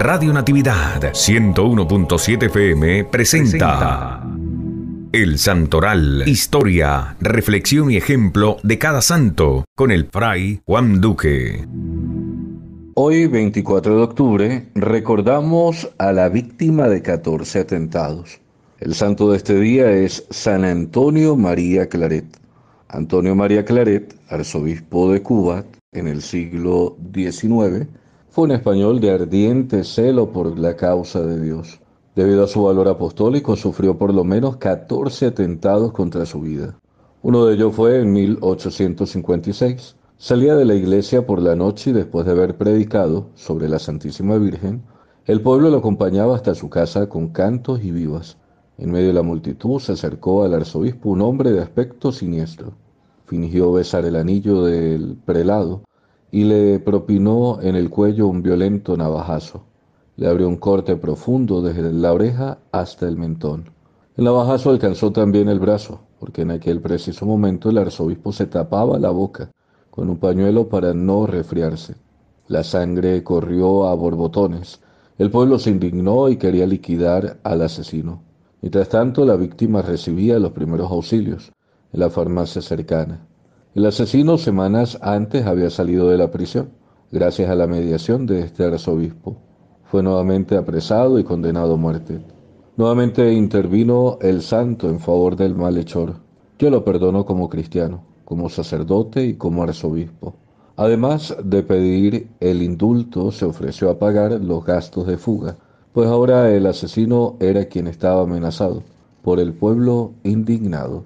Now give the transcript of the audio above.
Radio Natividad 101.7 FM presenta, El Santoral, historia, reflexión y ejemplo de cada santo con el fray Juan Duque. Hoy, 24 de octubre, recordamos a la víctima de 14 atentados. El santo de este día es San Antonio María Claret. Antonio María Claret, arzobispo de Cuba en el siglo XIX, fue un español de ardiente celo por la causa de Dios. Debido a su valor apostólico, sufrió por lo menos 14 atentados contra su vida. Uno de ellos fue en 1856. Salía de la iglesia por la noche y después de haber predicado sobre la Santísima Virgen, el pueblo lo acompañaba hasta su casa con cantos y vivas. En medio de la multitud se acercó al arzobispo un hombre de aspecto siniestro. Fingió besar el anillo del prelado y le propinó en el cuello un violento navajazo. Le abrió un corte profundo desde la oreja hasta el mentón. El navajazo alcanzó también el brazo, porque en aquel preciso momento el arzobispo se tapaba la boca con un pañuelo para no resfriarse. La sangre corrió a borbotones. El pueblo se indignó y quería liquidar al asesino. Mientras tanto, la víctima recibía los primeros auxilios en la farmacia cercana. El asesino semanas antes había salido de la prisión, gracias a la mediación de este arzobispo. Fue nuevamente apresado y condenado a muerte. Nuevamente intervino el santo en favor del malhechor. Yo lo perdono como cristiano, como sacerdote y como arzobispo. Además de pedir el indulto, se ofreció a pagar los gastos de fuga, pues ahora el asesino era quien estaba amenazado por el pueblo indignado.